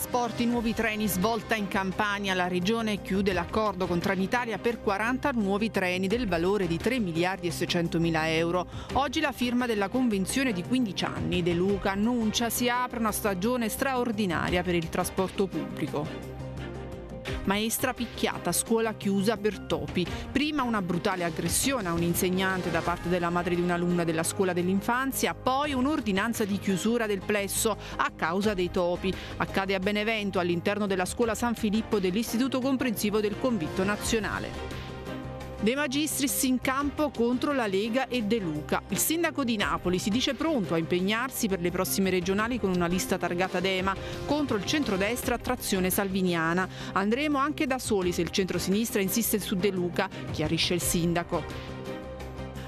Trasporti, nuovi treni, svolta in Campania. La regione chiude l'accordo con Trenitalia per 40 nuovi treni del valore di 3 miliardi e 600 mila euro. Oggi la firma della convenzione di 15 anni. De Luca annuncia si apre una stagione straordinaria per il trasporto pubblico. Maestra picchiata, scuola chiusa per topi. Prima una brutale aggressione a un insegnante da parte della madre di un'alunna della scuola dell'infanzia, poi un'ordinanza di chiusura del plesso a causa dei topi. Accade a Benevento all'interno della scuola San Filippo dell'Istituto Comprensivo del Convitto Nazionale. De Magistris in campo contro la Lega e De Luca. Il sindaco di Napoli si dice pronto a impegnarsi per le prossime regionali con una lista targata d'EMA contro il centrodestra a trazione salviniana. Andremo anche da soli se il centrosinistra insiste su De Luca, chiarisce il sindaco.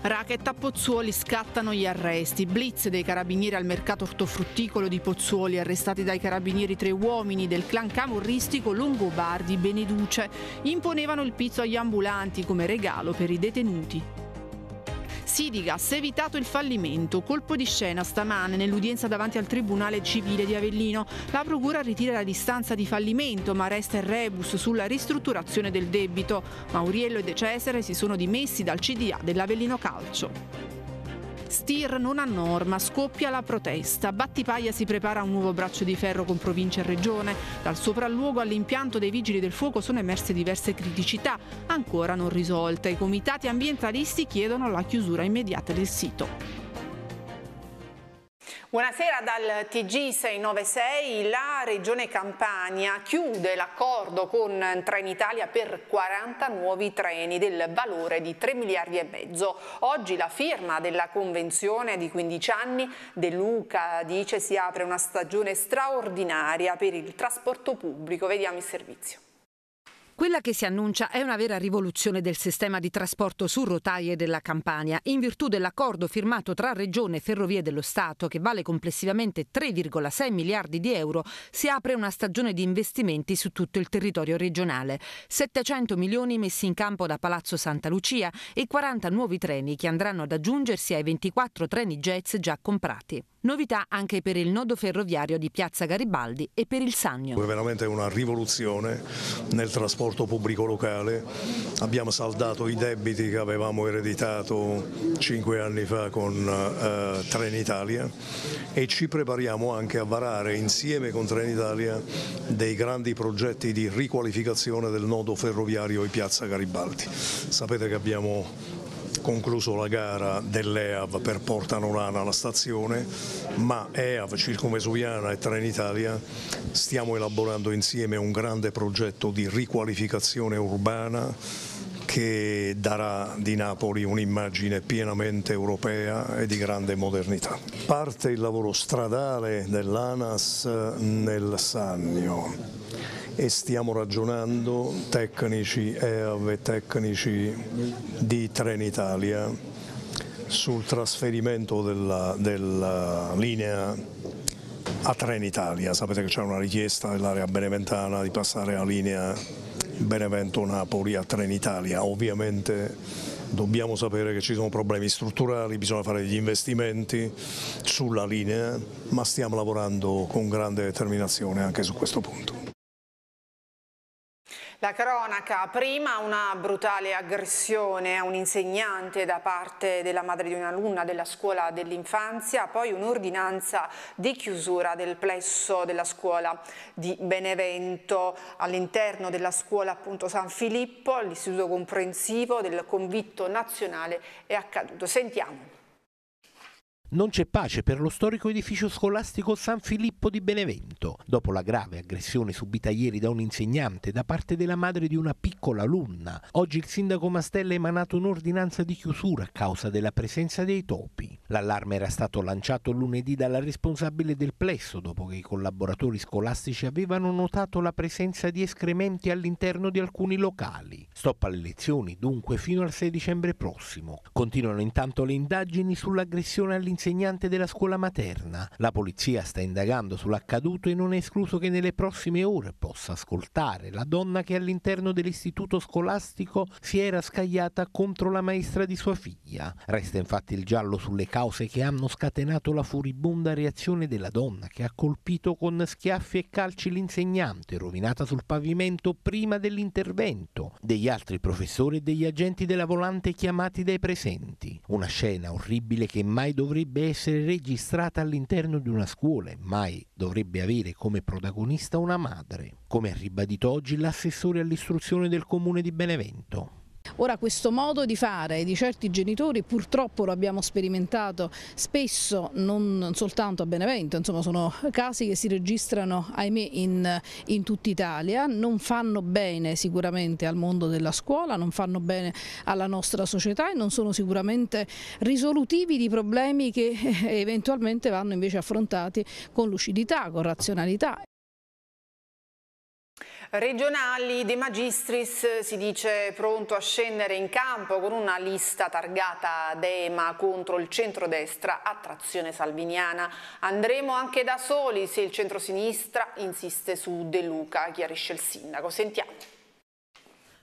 Racket a Pozzuoli scattano gli arresti. Blitz dei carabinieri al mercato ortofrutticolo di Pozzuoli, arrestati dai carabinieri tre uomini del clan camorristico Longobardi Beneduce. Imponevano il pizzo agli ambulanti come regalo per i detenuti. Sidigas ha evitato il fallimento. Colpo di scena stamane nell'udienza davanti al Tribunale Civile di Avellino. La Procura ritira la distanza di fallimento ma resta il rebus sulla ristrutturazione del debito. Mauriello e De Cesare si sono dimessi dal CDA dell'Avellino Calcio. Stir non ha norma, scoppia la protesta. Battipaglia si prepara un nuovo braccio di ferro con provincia e regione. Dal sopralluogo all'impianto dei vigili del fuoco sono emerse diverse criticità, ancora non risolte. I comitati ambientalisti chiedono la chiusura immediata del sito. Buonasera dal TG696, la Regione Campania chiude l'accordo con Trenitalia per 40 nuovi treni del valore di 3 miliardi e mezzo. Oggi la firma della convenzione di 15 anni De Luca dice si apre una stagione straordinaria per il trasporto pubblico. Vediamo il servizio. Quella che si annuncia è una vera rivoluzione del sistema di trasporto su rotaie della Campania, in virtù dell'accordo firmato tra Regione e Ferrovie dello Stato, che vale complessivamente 3,6 miliardi di euro, si apre una stagione di investimenti su tutto il territorio regionale. 700 milioni messi in campo da Palazzo Santa Lucia e 40 nuovi treni che andranno ad aggiungersi ai 24 treni jets già comprati. Novità anche per il nodo ferroviario di Piazza Garibaldi e per il Sannio. È veramente una rivoluzione nel trasporto pubblico locale. Abbiamo saldato i debiti che avevamo ereditato cinque anni fa con eh, Trenitalia e ci prepariamo anche a varare insieme con Trenitalia dei grandi progetti di riqualificazione del nodo ferroviario di Piazza Garibaldi. Sapete che abbiamo concluso la gara dell'EAV per Porta Nolana alla stazione, ma EAV, Circumvesuviana e Trenitalia stiamo elaborando insieme un grande progetto di riqualificazione urbana che darà di Napoli un'immagine pienamente europea e di grande modernità. Parte il lavoro stradale dell'ANAS nel Sannio e stiamo ragionando tecnici EAV e tecnici di Trenitalia sul trasferimento della, della linea a Trenitalia, sapete che c'è una richiesta dell'area beneventana di passare la linea Benevento-Napoli a Trenitalia, ovviamente dobbiamo sapere che ci sono problemi strutturali, bisogna fare degli investimenti sulla linea, ma stiamo lavorando con grande determinazione anche su questo punto. La cronaca, prima una brutale aggressione a un insegnante da parte della madre di un'alunna della scuola dell'infanzia, poi un'ordinanza di chiusura del plesso della scuola di Benevento. All'interno della scuola appunto San Filippo, l'istituto comprensivo del convitto nazionale è accaduto. Sentiamo. Non c'è pace per lo storico edificio scolastico San Filippo di Benevento. Dopo la grave aggressione subita ieri da un insegnante da parte della madre di una piccola alunna, oggi il sindaco Mastella ha emanato un'ordinanza di chiusura a causa della presenza dei topi. L'allarme era stato lanciato lunedì dalla responsabile del plesso dopo che i collaboratori scolastici avevano notato la presenza di escrementi all'interno di alcuni locali. Stop alle lezioni dunque fino al 6 dicembre prossimo. Continuano intanto le indagini sull'aggressione all'insegnante insegnante della scuola materna. La polizia sta indagando sull'accaduto e non è escluso che nelle prossime ore possa ascoltare la donna che all'interno dell'istituto scolastico si era scagliata contro la maestra di sua figlia. Resta infatti il giallo sulle cause che hanno scatenato la furibonda reazione della donna che ha colpito con schiaffi e calci l'insegnante, rovinata sul pavimento prima dell'intervento degli altri professori e degli agenti della volante chiamati dai presenti. Una scena orribile che mai dovrebbe dovrebbe essere registrata all'interno di una scuola e mai dovrebbe avere come protagonista una madre, come ha ribadito oggi l'assessore all'istruzione del comune di Benevento. Ora questo modo di fare di certi genitori purtroppo lo abbiamo sperimentato spesso non soltanto a Benevento, insomma sono casi che si registrano ahimè in, in tutta Italia, non fanno bene sicuramente al mondo della scuola, non fanno bene alla nostra società e non sono sicuramente risolutivi di problemi che eh, eventualmente vanno invece affrontati con lucidità, con razionalità regionali De Magistris si dice pronto a scendere in campo con una lista targata Dema contro il centrodestra a trazione salviniana. Andremo anche da soli se il centrosinistra insiste su De Luca, chiarisce il sindaco. Sentiamo.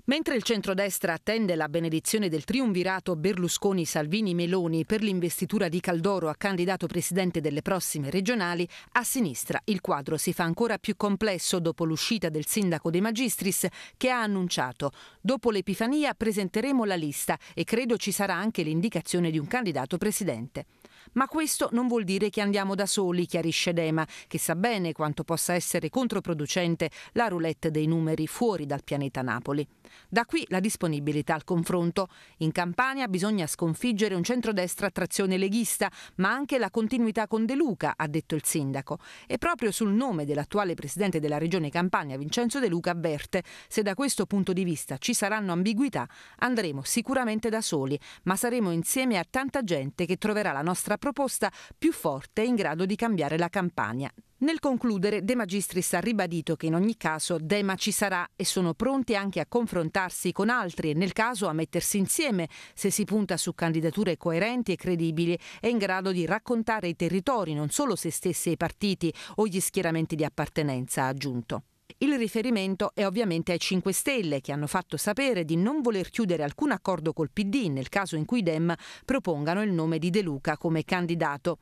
Mentre il centrodestra attende la benedizione del triumvirato Berlusconi-Salvini-Meloni per l'investitura di Caldoro a candidato presidente delle prossime regionali, a sinistra il quadro si fa ancora più complesso dopo l'uscita del sindaco De Magistris che ha annunciato «Dopo l'Epifania presenteremo la lista e credo ci sarà anche l'indicazione di un candidato presidente». Ma questo non vuol dire che andiamo da soli, chiarisce Dema, che sa bene quanto possa essere controproducente la roulette dei numeri fuori dal pianeta Napoli. Da qui la disponibilità al confronto. In Campania bisogna sconfiggere un centrodestra a trazione leghista, ma anche la continuità con De Luca, ha detto il sindaco. E proprio sul nome dell'attuale presidente della regione Campania, Vincenzo De Luca, avverte: se da questo punto di vista ci saranno ambiguità, andremo sicuramente da soli, ma saremo insieme a tanta gente che troverà la nostra la proposta più forte in grado di cambiare la campagna. Nel concludere, De Magistris ha ribadito che in ogni caso Dema ci sarà e sono pronti anche a confrontarsi con altri e nel caso a mettersi insieme se si punta su candidature coerenti e credibili e in grado di raccontare i territori, non solo se stessi e i partiti o gli schieramenti di appartenenza, ha aggiunto. Il riferimento è ovviamente ai 5 Stelle, che hanno fatto sapere di non voler chiudere alcun accordo col PD nel caso in cui i Dem propongano il nome di De Luca come candidato.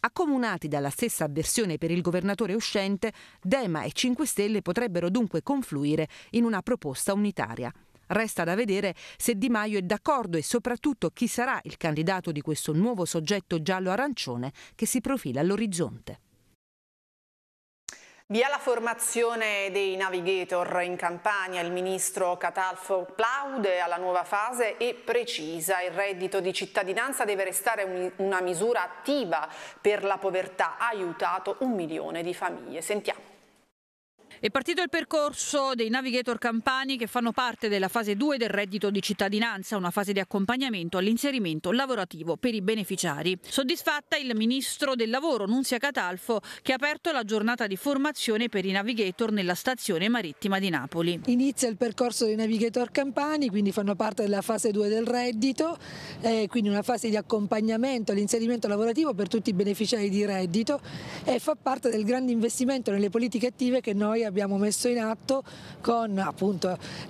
Accomunati dalla stessa avversione per il governatore uscente, Dema e 5 Stelle potrebbero dunque confluire in una proposta unitaria. Resta da vedere se Di Maio è d'accordo e soprattutto chi sarà il candidato di questo nuovo soggetto giallo-arancione che si profila all'orizzonte. Via la formazione dei navigator in Campania, il ministro Catalfo plaude alla nuova fase e precisa il reddito di cittadinanza deve restare un, una misura attiva per la povertà, ha aiutato un milione di famiglie. Sentiamo. È partito il percorso dei navigator campani che fanno parte della fase 2 del reddito di cittadinanza, una fase di accompagnamento all'inserimento lavorativo per i beneficiari. Soddisfatta il ministro del lavoro Nunzia Catalfo che ha aperto la giornata di formazione per i navigator nella stazione marittima di Napoli. Inizia il percorso dei navigator campani, quindi fanno parte della fase 2 del reddito, eh, quindi una fase di accompagnamento all'inserimento lavorativo per tutti i beneficiari di reddito e fa parte del grande investimento nelle politiche attive che noi abbiamo abbiamo messo in atto con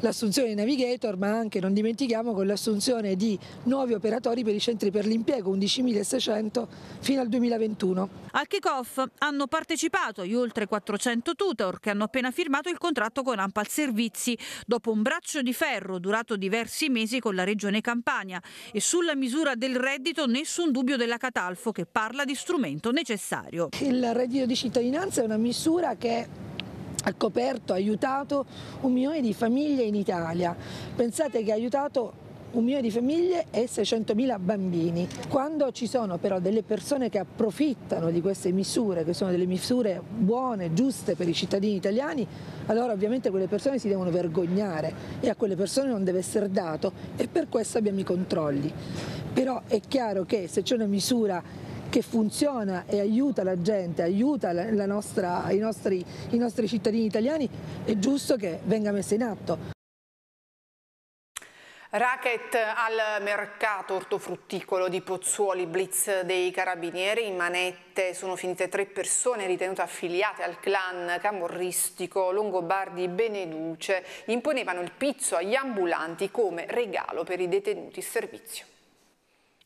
l'assunzione di Navigator ma anche non dimentichiamo con l'assunzione di nuovi operatori per i centri per l'impiego 11.600 fino al 2021. Al kick-off hanno partecipato gli oltre 400 tutor che hanno appena firmato il contratto con Ampal Servizi dopo un braccio di ferro durato diversi mesi con la regione Campania e sulla misura del reddito nessun dubbio della Catalfo che parla di strumento necessario. Il reddito di cittadinanza è una misura che ha coperto, ha aiutato un milione di famiglie in Italia. Pensate che ha aiutato un milione di famiglie e 600.000 bambini. Quando ci sono però delle persone che approfittano di queste misure, che sono delle misure buone, giuste per i cittadini italiani, allora ovviamente quelle persone si devono vergognare e a quelle persone non deve essere dato e per questo abbiamo i controlli. Però è chiaro che se c'è una misura che funziona e aiuta la gente, aiuta la, nostra, i, nostri, i nostri cittadini italiani, è giusto che venga messa in atto. Racket al mercato ortofrutticolo di Pozzuoli, blitz dei carabinieri, in manette sono finite tre persone ritenute affiliate al clan camorristico Longobardi Beneduce, imponevano il pizzo agli ambulanti come regalo per i detenuti in servizio.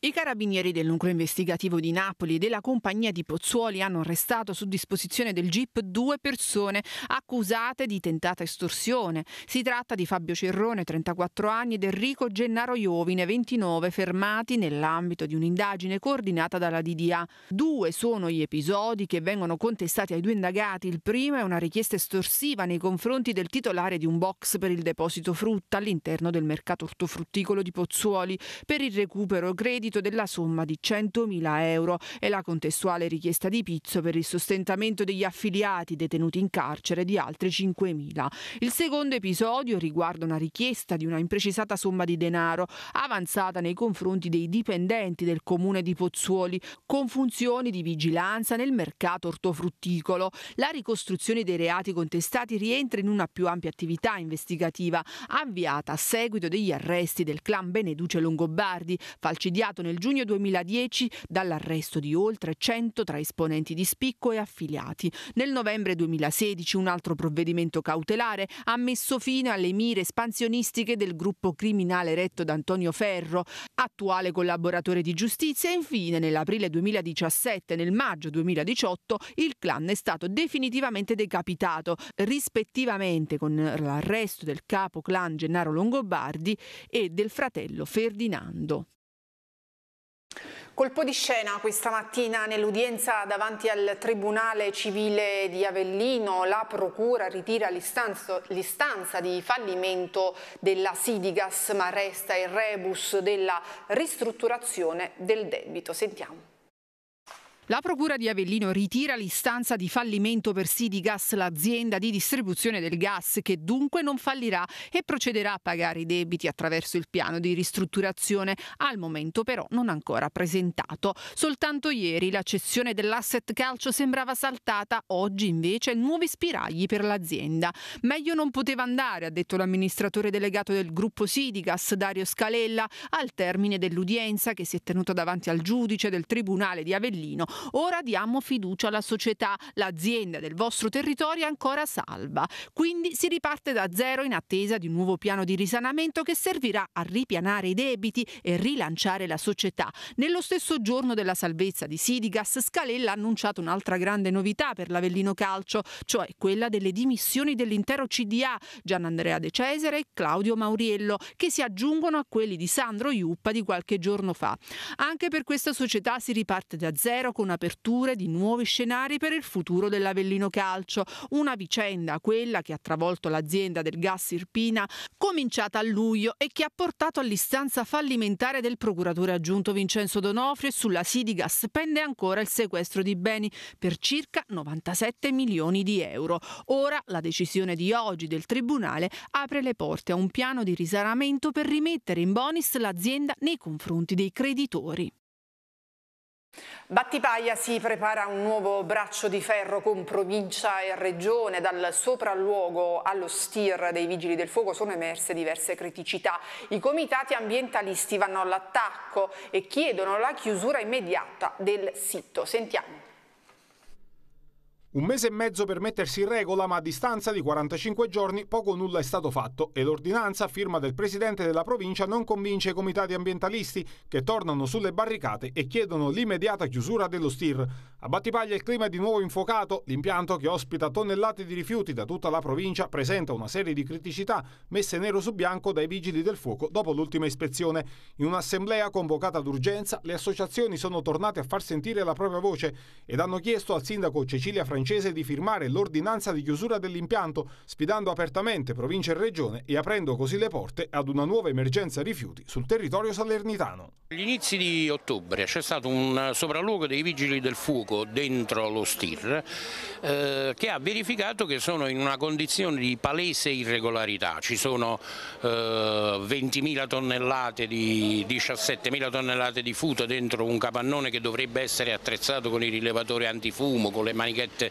I carabinieri del nucleo investigativo di Napoli e della compagnia di Pozzuoli hanno arrestato su disposizione del GIP due persone accusate di tentata estorsione. Si tratta di Fabio Cerrone, 34 anni, ed Enrico Gennaro Iovine, 29, fermati nell'ambito di un'indagine coordinata dalla DDA. Due sono gli episodi che vengono contestati ai due indagati. Il primo è una richiesta estorsiva nei confronti del titolare di un box per il deposito frutta all'interno del mercato ortofrutticolo di Pozzuoli per il recupero credito credito della somma di 100.000 euro e la contestuale richiesta di Pizzo per il sostentamento degli affiliati detenuti in carcere di altri 5.000. Il secondo episodio riguarda una richiesta di una imprecisata somma di denaro avanzata nei confronti dei dipendenti del comune di Pozzuoli con funzioni di vigilanza nel mercato ortofrutticolo. La ricostruzione dei reati contestati rientra in una più ampia attività investigativa avviata a seguito degli arresti del clan Beneduce Longobardi, falcidiato nel giugno 2010 dall'arresto di oltre 100 tra esponenti di spicco e affiliati. Nel novembre 2016 un altro provvedimento cautelare ha messo fine alle mire espansionistiche del gruppo criminale retto da Antonio Ferro, attuale collaboratore di giustizia, infine nell'aprile 2017 e nel maggio 2018 il clan è stato definitivamente decapitato, rispettivamente con l'arresto del capo clan Gennaro Longobardi e del fratello Ferdinando. Colpo di scena questa mattina nell'udienza davanti al Tribunale Civile di Avellino. La Procura ritira l'istanza di fallimento della Sidigas, ma resta il rebus della ristrutturazione del debito. Sentiamo. La Procura di Avellino ritira l'istanza di fallimento per Sidigas, l'azienda di distribuzione del gas, che dunque non fallirà e procederà a pagare i debiti attraverso il piano di ristrutturazione, al momento però non ancora presentato. Soltanto ieri la cessione dell'asset calcio sembrava saltata, oggi invece nuovi spiragli per l'azienda. Meglio non poteva andare, ha detto l'amministratore delegato del gruppo Sidigas, Dario Scalella, al termine dell'udienza che si è tenuta davanti al giudice del Tribunale di Avellino Ora diamo fiducia alla società, l'azienda del vostro territorio è ancora salva. Quindi si riparte da zero in attesa di un nuovo piano di risanamento che servirà a ripianare i debiti e rilanciare la società. Nello stesso giorno della salvezza di Sidigas, Scalella ha annunciato un'altra grande novità per l'Avellino Calcio, cioè quella delle dimissioni dell'intero CDA, Gian Andrea De Cesare e Claudio Mauriello, che si aggiungono a quelli di Sandro Iuppa di qualche giorno fa. Anche per questa società si riparte da zero con con aperture di nuovi scenari per il futuro dell'Avellino Calcio, una vicenda, quella che ha travolto l'azienda del gas Irpina, cominciata a luglio e che ha portato all'istanza fallimentare del procuratore aggiunto Vincenzo Donofrio e sulla Sidigas pende ancora il sequestro di beni per circa 97 milioni di euro. Ora la decisione di oggi del Tribunale apre le porte a un piano di risanamento per rimettere in bonus l'azienda nei confronti dei creditori. Battipaglia si prepara un nuovo braccio di ferro con provincia e regione. Dal sopralluogo allo stir dei vigili del fuoco sono emerse diverse criticità. I comitati ambientalisti vanno all'attacco e chiedono la chiusura immediata del sito. Sentiamo. Un mese e mezzo per mettersi in regola, ma a distanza di 45 giorni poco o nulla è stato fatto e l'ordinanza, a firma del presidente della provincia, non convince i comitati ambientalisti che tornano sulle barricate e chiedono l'immediata chiusura dello STIR. A Battipaglia il clima è di nuovo infuocato, l'impianto che ospita tonnellate di rifiuti da tutta la provincia presenta una serie di criticità messe nero su bianco dai vigili del fuoco dopo l'ultima ispezione. In un'assemblea convocata d'urgenza le associazioni sono tornate a far sentire la propria voce ed hanno chiesto al sindaco Cecilia Francesco francese di firmare l'ordinanza di chiusura dell'impianto, sfidando apertamente provincia e regione e aprendo così le porte ad una nuova emergenza rifiuti sul territorio salernitano. Agli inizi di ottobre c'è stato un sopralluogo dei vigili del fuoco dentro lo STIR eh, che ha verificato che sono in una condizione di palese irregolarità, ci sono eh, 20.000 tonnellate di 17.000 tonnellate di futo dentro un capannone che dovrebbe essere attrezzato con il rilevatore antifumo, con le manichette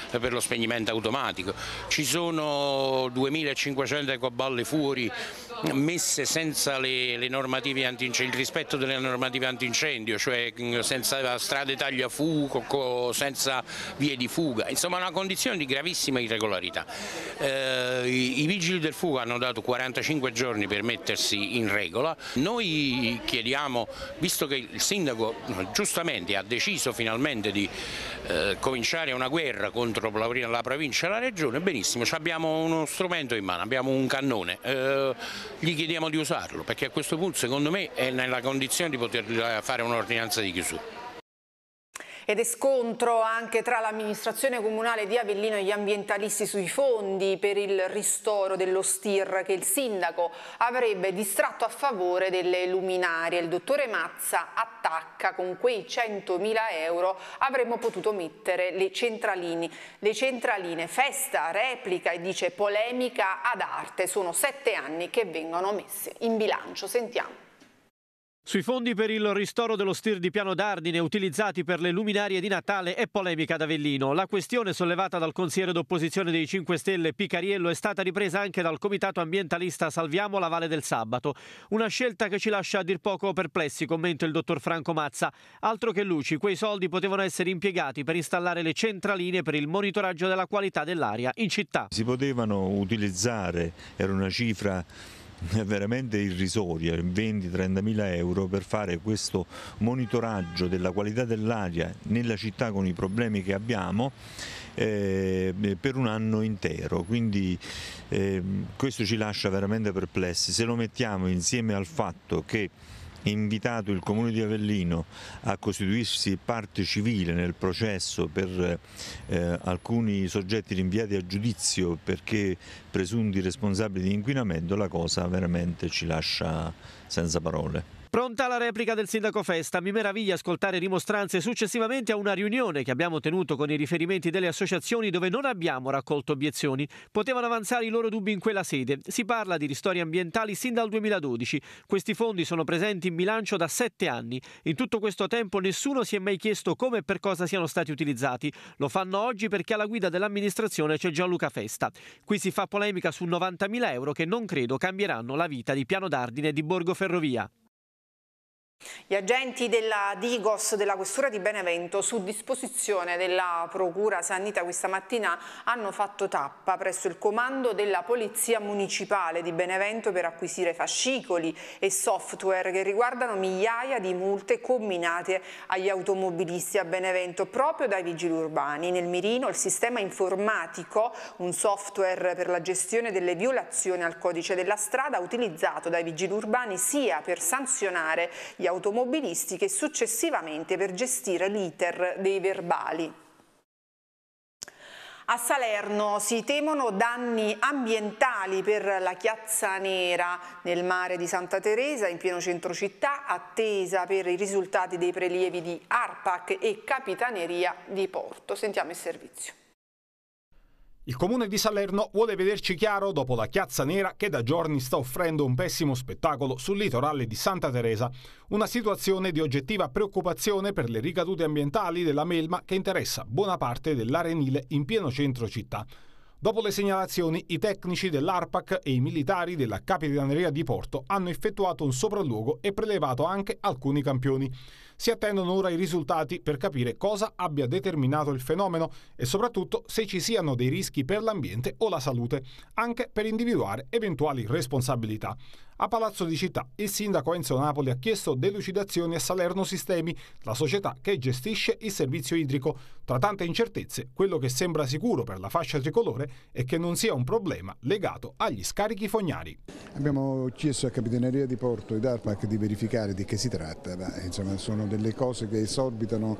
per lo spegnimento automatico, ci sono 2500 ecoballe fuori messe senza le, le normative il rispetto delle normative antincendio, cioè mm, senza strade tagliafuoco, senza vie di fuga, insomma una condizione di gravissima irregolarità. Eh, i, I vigili del fuoco hanno dato 45 giorni per mettersi in regola, noi chiediamo, visto che il sindaco giustamente ha deciso finalmente di eh, cominciare una guerra contro proprio la, provincia e la regione, benissimo, abbiamo uno strumento in mano, abbiamo un cannone, eh, gli chiediamo di usarlo perché a questo punto secondo me è nella condizione di poter eh, fare un'ordinanza di chiusura ed è scontro anche tra l'amministrazione comunale di Avellino e gli ambientalisti sui fondi per il ristoro dello STIR che il sindaco avrebbe distratto a favore delle luminarie. Il dottore Mazza attacca con quei 100.000 euro avremmo potuto mettere le, centraline. le centraline. Festa, replica e dice polemica ad arte. Sono sette anni che vengono messe in bilancio. Sentiamo. Sui fondi per il ristoro dello stir di Piano d'Ardine utilizzati per le luminarie di Natale è polemica ad Avellino. La questione sollevata dal consigliere d'opposizione dei 5 Stelle Picariello è stata ripresa anche dal comitato ambientalista Salviamo la Valle del Sabato. Una scelta che ci lascia a dir poco perplessi, commenta il dottor Franco Mazza. Altro che luci, quei soldi potevano essere impiegati per installare le centraline per il monitoraggio della qualità dell'aria in città. Si potevano utilizzare, era una cifra veramente irrisoria, 20-30 mila euro per fare questo monitoraggio della qualità dell'aria nella città con i problemi che abbiamo eh, per un anno intero, quindi eh, questo ci lascia veramente perplessi, se lo mettiamo insieme al fatto che invitato il Comune di Avellino a costituirsi parte civile nel processo per eh, alcuni soggetti rinviati a giudizio perché presunti responsabili di inquinamento, la cosa veramente ci lascia senza parole. Pronta la replica del sindaco Festa. Mi meraviglia ascoltare rimostranze successivamente a una riunione che abbiamo tenuto con i riferimenti delle associazioni dove non abbiamo raccolto obiezioni. Potevano avanzare i loro dubbi in quella sede. Si parla di ristori ambientali sin dal 2012. Questi fondi sono presenti in bilancio da sette anni. In tutto questo tempo nessuno si è mai chiesto come e per cosa siano stati utilizzati. Lo fanno oggi perché alla guida dell'amministrazione c'è Gianluca Festa. Qui si fa polemica su 90.000 euro che non credo cambieranno la vita di Piano d'Ardine e di Borgo Ferrovia. Gli agenti della Digos della Questura di Benevento, su disposizione della Procura Sanita questa mattina, hanno fatto tappa presso il comando della Polizia Municipale di Benevento per acquisire fascicoli e software che riguardano migliaia di multe combinate agli automobilisti a Benevento proprio dai vigili urbani. Nel mirino il sistema informatico, un software per la gestione delle violazioni al codice della strada utilizzato dai vigili urbani sia per sanzionare gli automobilistiche e successivamente per gestire l'iter dei verbali. A Salerno si temono danni ambientali per la Chiazza Nera nel mare di Santa Teresa in pieno centro città, attesa per i risultati dei prelievi di ARPAC e Capitaneria di Porto. Sentiamo il servizio. Il comune di Salerno vuole vederci chiaro dopo la Chiazza Nera che da giorni sta offrendo un pessimo spettacolo sul litorale di Santa Teresa, una situazione di oggettiva preoccupazione per le ricadute ambientali della melma che interessa buona parte dell'arenile in pieno centro città. Dopo le segnalazioni, i tecnici dell'ARPAC e i militari della Capitaneria di Porto hanno effettuato un sopralluogo e prelevato anche alcuni campioni. Si attendono ora i risultati per capire cosa abbia determinato il fenomeno e soprattutto se ci siano dei rischi per l'ambiente o la salute, anche per individuare eventuali responsabilità. A Palazzo di Città il sindaco Enzo Napoli ha chiesto delucidazioni a Salerno Sistemi, la società che gestisce il servizio idrico. Tra tante incertezze, quello che sembra sicuro per la fascia tricolore è che non sia un problema legato agli scarichi fognari. Abbiamo chiesto a Capitaneria di Porto e d'Arpac di verificare di che si tratta, ma insomma sono delle cose che esorbitano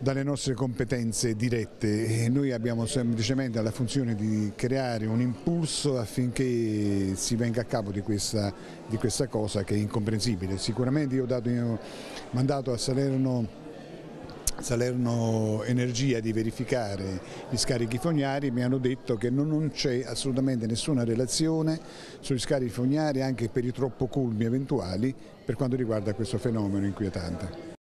dalle nostre competenze dirette e noi abbiamo semplicemente la funzione di creare un impulso affinché si venga a capo di questa, di questa cosa che è incomprensibile. Sicuramente io ho dato mandato a Salerno Salerno Energia di verificare gli scarichi fognari mi hanno detto che non, c'è assolutamente nessuna relazione sugli scarichi fognari anche per i troppo culmi eventuali per quanto riguarda questo fenomeno inquietante.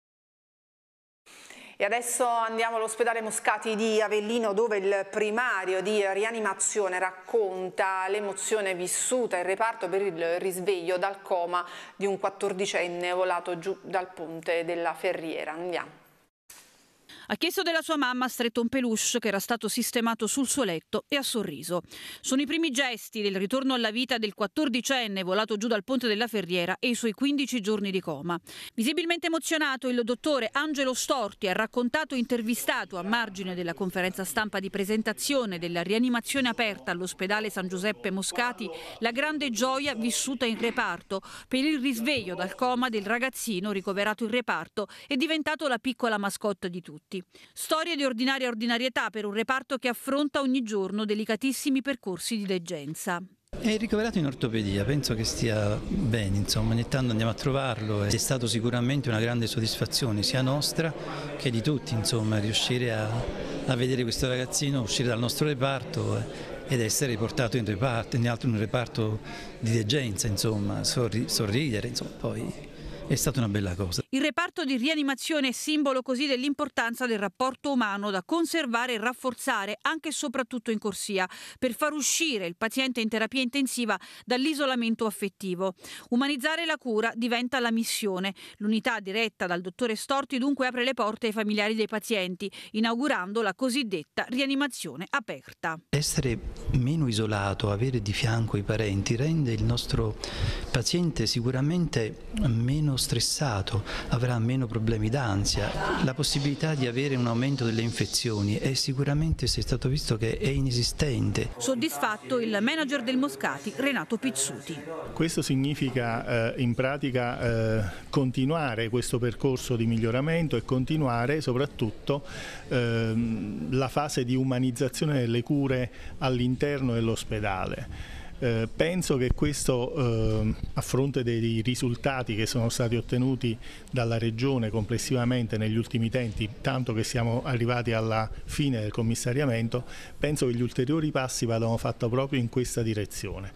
E adesso andiamo all'ospedale Moscati di Avellino dove il primario di rianimazione racconta l'emozione vissuta in reparto per il risveglio dal coma di un quattordicenne volato giù dal ponte della Ferriera. Andiamo. Ha chiesto della sua mamma, ha stretto un peluche che era stato sistemato sul suo letto e ha sorriso. Sono i primi gesti del ritorno alla vita del 14enne volato giù dal ponte della Ferriera e i suoi 15 giorni di coma. Visibilmente emozionato, il dottore Angelo Storti ha raccontato intervistato a margine della conferenza stampa di presentazione della rianimazione aperta all'ospedale San Giuseppe Moscati la grande gioia vissuta in reparto per il risveglio dal coma del ragazzino ricoverato in reparto e diventato la piccola mascotte di tutti impiegati. Storie di ordinaria ordinarietà per un reparto che affronta ogni giorno delicatissimi percorsi di degenza. È ricoverato in ortopedia, penso che stia bene, insomma, ogni tanto andiamo a trovarlo, è stata sicuramente una grande soddisfazione sia nostra che di tutti, insomma, riuscire a, a vedere questo ragazzino uscire dal nostro reparto ed essere portato in, reparto, in un reparto di degenza, insomma, sorri sorridere, insomma, poi è stata una bella cosa. Il reparto di rianimazione è simbolo così dell'importanza del rapporto umano da conservare e rafforzare anche e soprattutto in corsia per far uscire il paziente in terapia intensiva dall'isolamento affettivo. Umanizzare la cura diventa la missione. L'unità diretta dal dottore Storti dunque apre le porte ai familiari dei pazienti, inaugurando la cosiddetta rianimazione aperta. Essere meno isolato, avere di fianco i parenti rende il nostro paziente sicuramente meno stressato, avrà meno problemi d'ansia. La possibilità di avere un aumento delle infezioni è sicuramente, se è stato visto, che è inesistente. Soddisfatto il manager del Moscati, Renato Pizzuti. Questo significa eh, in pratica eh, continuare questo percorso di miglioramento e continuare soprattutto eh, la fase di umanizzazione delle cure all'interno dell'ospedale. Eh, penso che questo, eh, a fronte dei risultati che sono stati ottenuti dalla Regione complessivamente negli ultimi tempi, tanto che siamo arrivati alla fine del commissariamento, penso che gli ulteriori passi vadano fatti proprio in questa direzione,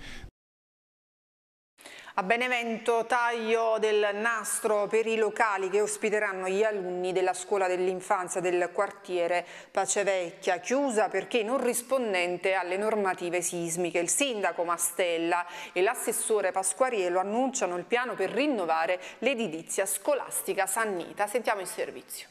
a Benevento taglio del nastro per i locali che ospiteranno gli alunni della scuola dell'infanzia del quartiere Pacevecchia, chiusa perché non rispondente alle normative sismiche. Il sindaco Mastella e l'assessore Pasquariello annunciano il piano per rinnovare l'edilizia scolastica Sannita. Sentiamo il servizio.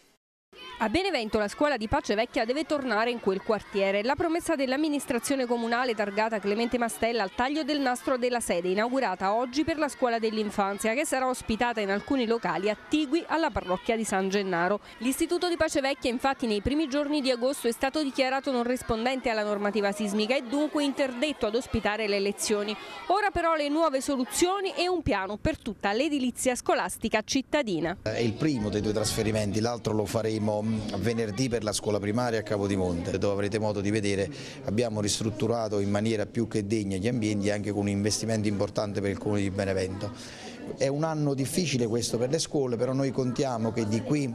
A Benevento la scuola di Pace Vecchia deve tornare in quel quartiere. La promessa dell'amministrazione comunale targata Clemente Mastella al taglio del nastro della sede inaugurata oggi per la scuola dell'infanzia che sarà ospitata in alcuni locali attigui alla parrocchia di San Gennaro. L'istituto di Pace Vecchia infatti nei primi giorni di agosto è stato dichiarato non rispondente alla normativa sismica e dunque interdetto ad ospitare le lezioni. Ora però le nuove soluzioni e un piano per tutta l'edilizia scolastica cittadina. È il primo dei due trasferimenti, l'altro lo faremo saremo venerdì per la scuola primaria a Capodimonte, dove avrete modo di vedere abbiamo ristrutturato in maniera più che degna gli ambienti anche con un investimento importante per il Comune di Benevento. È un anno difficile questo per le scuole, però noi contiamo che di qui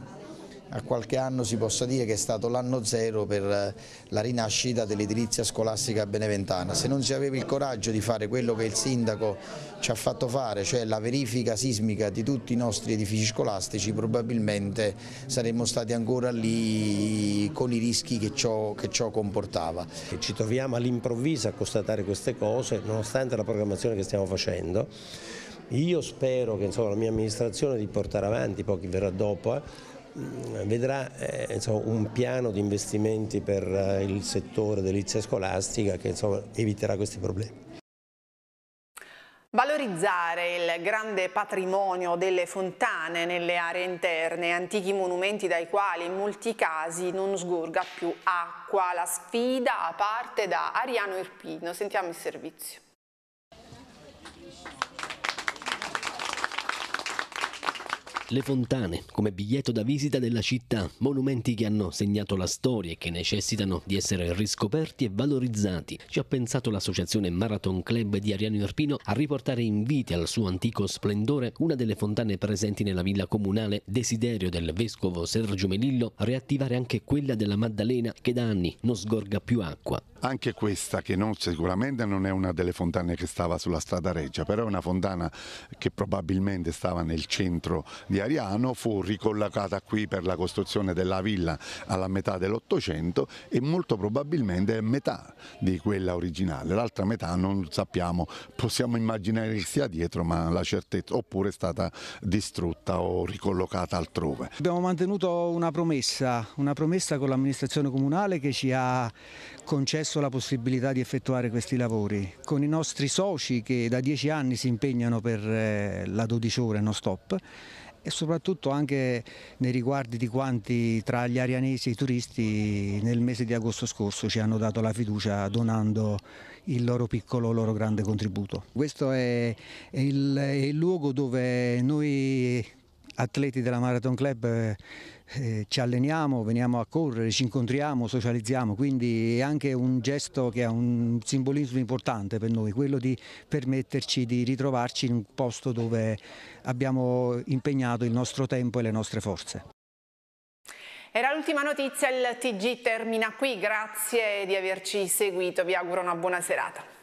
a qualche anno si possa dire che è stato l'anno zero per eh, la rinascita dell'edilizia scolastica beneventana. Se non si aveva il coraggio di fare quello che il sindaco ci ha fatto fare, cioè la verifica sismica di tutti i nostri edifici scolastici, probabilmente saremmo stati ancora lì con i rischi che ciò, che ciò comportava. Ci troviamo all'improvviso a constatare queste cose, nonostante la programmazione che stiamo facendo. Io spero che insomma, la mia amministrazione di portare avanti, pochi verrà dopo, eh, Mm, vedrà eh, insomma, un piano di investimenti per eh, il settore dell'edilizia scolastica che insomma, eviterà questi problemi. Valorizzare il grande patrimonio delle fontane nelle aree interne, antichi monumenti dai quali in molti casi non sgorga più acqua. La sfida parte da Ariano Irpino. Sentiamo il servizio. Le fontane, come biglietto da visita della città, monumenti che hanno segnato la storia e che necessitano di essere riscoperti e valorizzati, ci ha pensato l'associazione Marathon Club di Ariano Irpino a riportare in vita al suo antico splendore una delle fontane presenti nella villa comunale, desiderio del vescovo Sergio Melillo riattivare anche quella della Maddalena che da anni non sgorga più acqua. Anche questa, che non, sicuramente non è una delle fontane che stava sulla strada Reggia, però è una fontana che probabilmente stava nel centro di di Ariano, fu ricollocata qui per la costruzione della villa alla metà dell'Ottocento e molto probabilmente è metà di quella originale, l'altra metà non sappiamo, possiamo immaginare che sia dietro ma la certezza, oppure è stata distrutta o ricollocata altrove. Abbiamo mantenuto una promessa, una promessa con l'amministrazione comunale che ci ha concesso la possibilità di effettuare questi lavori, con i nostri soci che da dieci anni si impegnano per eh, la 12 ore non stop e soprattutto anche nei riguardi di quanti tra gli arianesi e i turisti nel mese di agosto scorso ci hanno dato la fiducia donando il loro piccolo, il loro grande contributo. Questo è il, è il luogo dove noi atleti della Marathon Club eh, ci alleniamo, veniamo a correre, ci incontriamo, socializziamo, quindi è anche un gesto che ha un simbolismo importante per noi, quello di permetterci di ritrovarci in un posto dove abbiamo impegnato il nostro tempo e le nostre forze. Era l'ultima notizia, il TG termina qui, grazie di averci seguito, vi auguro una buona serata.